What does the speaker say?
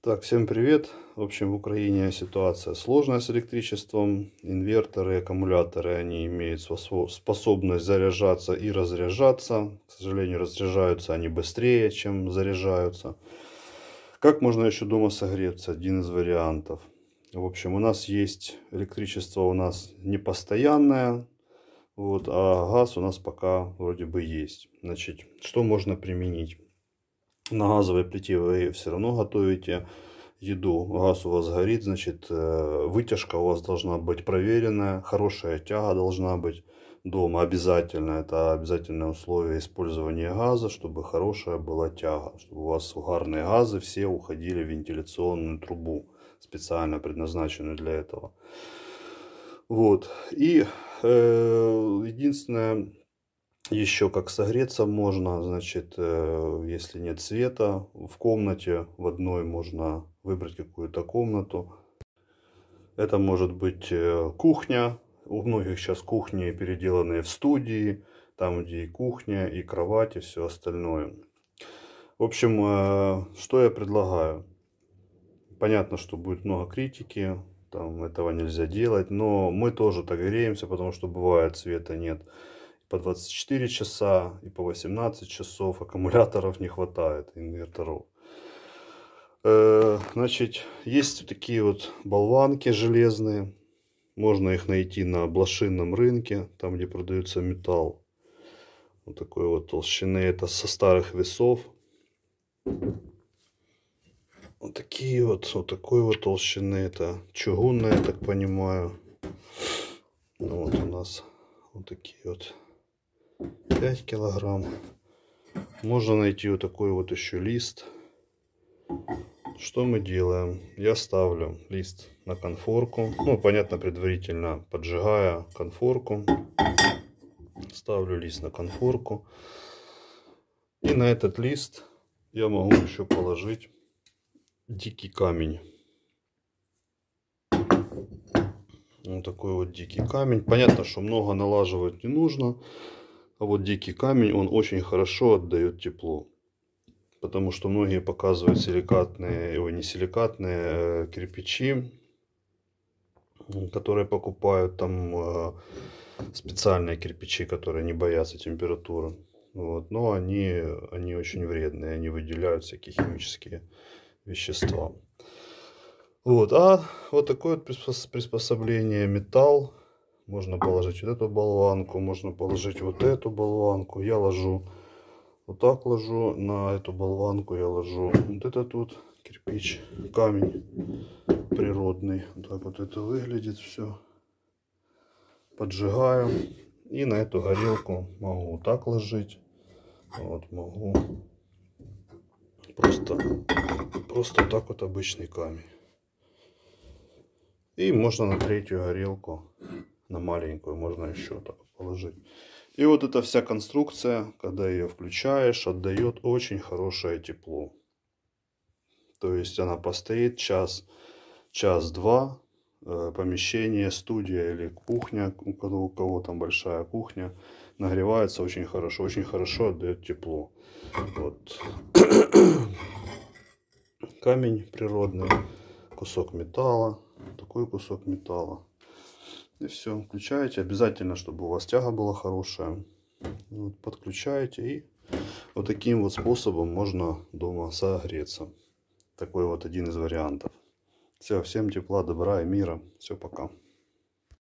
Так, всем привет! В общем, в Украине ситуация сложная с электричеством. Инверторы аккумуляторы, они имеют способность заряжаться и разряжаться. К сожалению, разряжаются они быстрее, чем заряжаются. Как можно еще дома согреться? Один из вариантов. В общем, у нас есть электричество у нас непостоянное, вот, а газ у нас пока вроде бы есть. Значит, что можно применить? на газовой плите вы все равно готовите еду, газ у вас горит, значит вытяжка у вас должна быть проверенная, хорошая тяга должна быть дома обязательно. Это обязательное условие использования газа, чтобы хорошая была тяга, чтобы у вас угарные газы все уходили в вентиляционную трубу, специально предназначенную для этого. Вот. И э, единственное, еще как согреться можно, значит, э, если нет света, в комнате в одной можно выбрать какую-то комнату. Это может быть э, кухня, у многих сейчас кухни переделаны в студии, там где и кухня, и кровать, и все остальное. В общем, э, что я предлагаю? Понятно, что будет много критики, там этого нельзя делать, но мы тоже так греемся, потому что бывает света нет по 24 часа и по 18 часов. Аккумуляторов не хватает, инверторов. Э, значит, есть такие вот болванки железные. Можно их найти на блошинном рынке, там где продается металл. Вот такой вот толщины, это со старых весов. Вот такие вот, вот такой вот толщины, это чугунная, я так понимаю. Ну вот у нас вот такие вот 5 килограмм. Можно найти вот такой вот еще лист. Что мы делаем? Я ставлю лист на конфорку. Ну, понятно, предварительно поджигая конфорку. Ставлю лист на конфорку. И на этот лист я могу еще положить дикий камень. Вот такой вот дикий камень. Понятно, что много налаживать не нужно. А вот дикий камень, он очень хорошо отдает тепло. Потому что многие показывают силикатные, его не силикатные э, кирпичи, которые покупают там э, специальные кирпичи, которые не боятся температуры. Вот. Но они, они очень вредные, они выделяют всякие химические вещества. Вот. А вот такое вот приспособление металл можно положить вот эту болванку, можно положить вот эту болванку. Я ложу вот так ложу, на эту болванку я ложу вот это тут кирпич, камень природный. Вот так вот это выглядит все. Поджигаю. И на эту горелку могу вот так ложить. Вот могу просто, просто так вот обычный камень. И можно на третью горелку на маленькую можно еще так положить. И вот эта вся конструкция, когда ее включаешь, отдает очень хорошее тепло. То есть она постоит час, час-два, э, помещение, студия или кухня, у кого, у кого там большая кухня, нагревается очень хорошо, очень хорошо отдает тепло. Вот. Камень природный, кусок металла, такой кусок металла. И все, включаете. Обязательно, чтобы у вас тяга была хорошая. Вот, подключаете и вот таким вот способом можно дома согреться. Такой вот один из вариантов. Все, всем тепла, добра и мира. Все, пока.